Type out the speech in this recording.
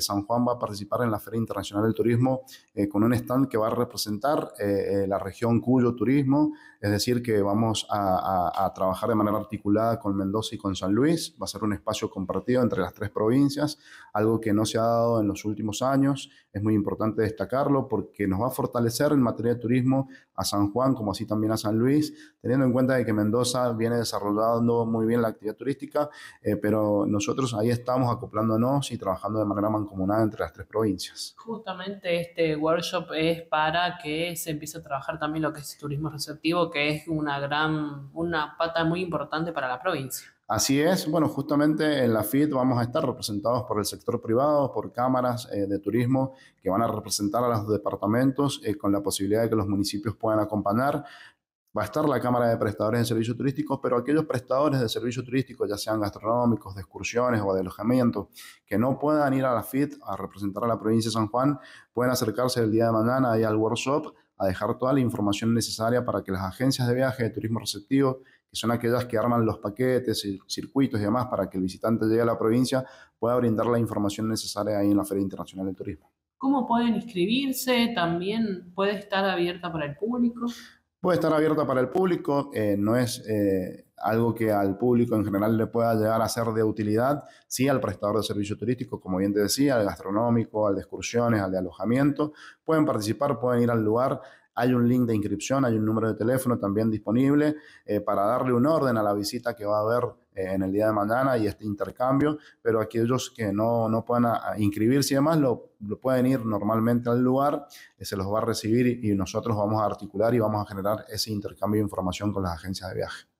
San Juan va a participar en la Feria Internacional del Turismo eh, con un stand que va a representar eh, eh, la región Cuyo Turismo, es decir, que vamos a, trabajar de manera articulada con Mendoza y con San Luis, va a ser un espacio compartido entre las tres provincias, algo que no se ha dado en los últimos años, es muy importante destacarlo porque nos va a fortalecer en materia de turismo a San Juan como así también a San Luis, teniendo en cuenta de que Mendoza viene desarrollando muy bien la actividad turística, pero nosotros ahí estamos acoplándonos y trabajando de manera más Comunada entre las tres provincias. Justamente este workshop es para que se empiece a trabajar también lo que es el turismo receptivo, que es una gran, una pata muy importante para la provincia. Así es, bueno, justamente en la FIT vamos a estar representados por el sector privado, por cámaras eh, de turismo que van a representar a los departamentos eh, con la posibilidad de que los municipios puedan acompañar va a estar la Cámara de Prestadores de Servicios Turísticos, pero aquellos prestadores de servicios turísticos, ya sean gastronómicos, de excursiones o de alojamiento, que no puedan ir a la FIT a representar a la provincia de San Juan, pueden acercarse el día de mañana ahí al workshop a dejar toda la información necesaria para que las agencias de viaje de turismo receptivo, que son aquellas que arman los paquetes, y circuitos y demás para que el visitante llegue a la provincia, pueda brindar la información necesaria ahí en la Feria Internacional de Turismo. ¿Cómo pueden inscribirse? ¿También puede estar abierta para el público? puede estar abierta para el público, eh, no es eh, algo que al público en general le pueda llegar a ser de utilidad, sí al prestador de servicio turístico, como bien te decía, al gastronómico, al de excursiones, al de alojamiento, pueden participar, pueden ir al lugar, hay un link de inscripción, hay un número de teléfono también disponible eh, para darle un orden a la visita que va a haber eh, en el día de mañana y este intercambio, pero aquellos que no, no puedan ah, inscribirse y demás lo, pueden ir normalmente al lugar, eh, se los va a recibir y nosotros vamos a articular y vamos a generar ese intercambio de información con las agencias de viaje.